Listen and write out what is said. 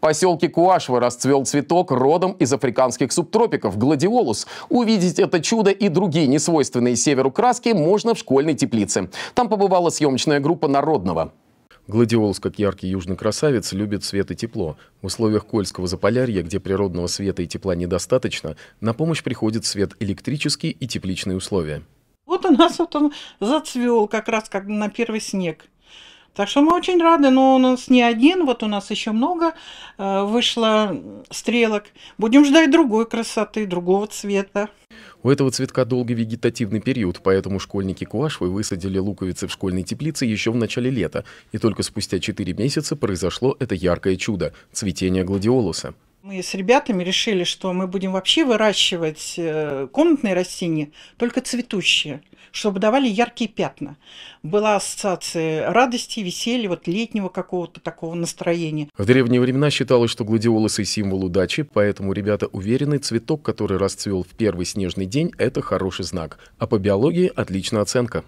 поселке Куашва расцвел цветок родом из африканских субтропиков – гладиолус. Увидеть это чудо и другие несвойственные северу краски можно в школьной теплице. Там побывала съемочная группа «Народного». Гладиолус, как яркий южный красавец, любит свет и тепло. В условиях Кольского заполярья, где природного света и тепла недостаточно, на помощь приходит свет электрический и тепличные условия. Вот у нас вот он зацвел как раз как на первый снег. Так что мы очень рады, но у нас не один, вот у нас еще много э, вышло стрелок. Будем ждать другой красоты, другого цвета. У этого цветка долгий вегетативный период, поэтому школьники Куашвы высадили луковицы в школьной теплице еще в начале лета, и только спустя 4 месяца произошло это яркое чудо – цветение гладиолуса. Мы с ребятами решили, что мы будем вообще выращивать э, комнатные растения, только цветущие, чтобы давали яркие пятна. Была ассоциация радости, веселья, вот летнего какого-то такого настроения. В древние времена считалось, что гладиолусы – символ удачи, поэтому ребята уверены, цветок, который расцвел в первый снежный день – это хороший знак. А по биологии – отличная оценка.